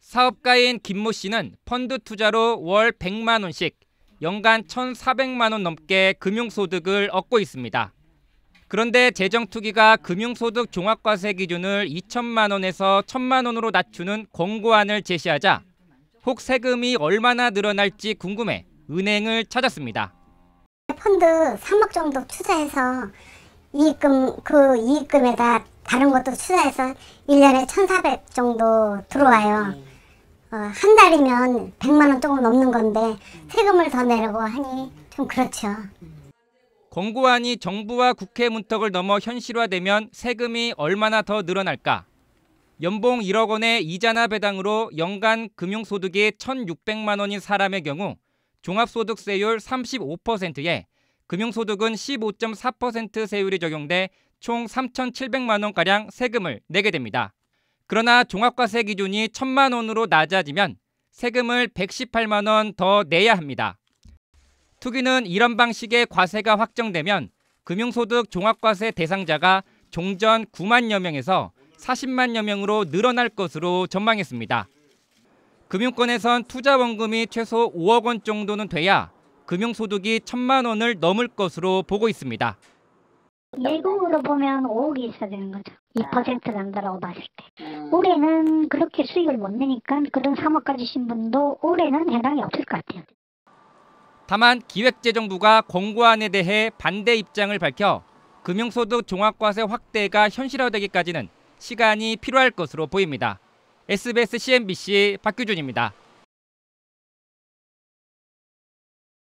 사업가인 김모 씨는 펀드 투자로 월 100만 원씩 연간 1,400만 원 넘게 금융소득을 얻고 있습니다. 그런데 재정투기가 금융소득 종합과세 기준을 2천만 원에서 1천만 원으로 낮추는 권고안을 제시하자 혹 세금이 얼마나 늘어날지 궁금해 은행을 찾았습니다. 펀드 3억 정도 투자해서 이익금 그 이익금에다 다른 것도 투자해서 1년에 1,400 정도 들어와요. 어, 한 달이면 100만 원 조금 넘는 건데 세금을 더 내려고 하니 좀 그렇죠. 권고안이 정부와 국회 문턱을 넘어 현실화되면 세금이 얼마나 더 늘어날까? 연봉 1억 원의 이자나 배당으로 연간 금융소득이 1,600만 원인 사람의 경우 종합소득세율 35%에 금융소득은 15.4% 세율이 적용돼 총 3,700만 원가량 세금을 내게 됩니다. 그러나 종합과세 기준이 천만 원으로 낮아지면 세금을 118만 원 더 내야 합니다. 투기는 이런 방식의 과세가 확정되면 금융소득 종합과세 대상자가 종전 9만여 명에서 40만여 명으로 늘어날 것으로 전망했습니다. 금융권에선 투자원금이 최소 5억 원 정도는 돼야 금융소득이 천만 원을 넘을 것으로 보고 있습니다. 예금으로 보면 5억이 있어야 되는 거죠. 2% 남다라고 아. 봤을 때. 음. 올해는 그렇게 수익을 못 내니까 그런 3억 가지신 분도 올해는 해당이 없을 것 같아요. 다만 기획재정부가 공고안에 대해 반대 입장을 밝혀 금융소득 종합과세 확대가 현실화되기까지는 시간이 필요할 것으로 보입니다. SBS CNBC 박규준입니다.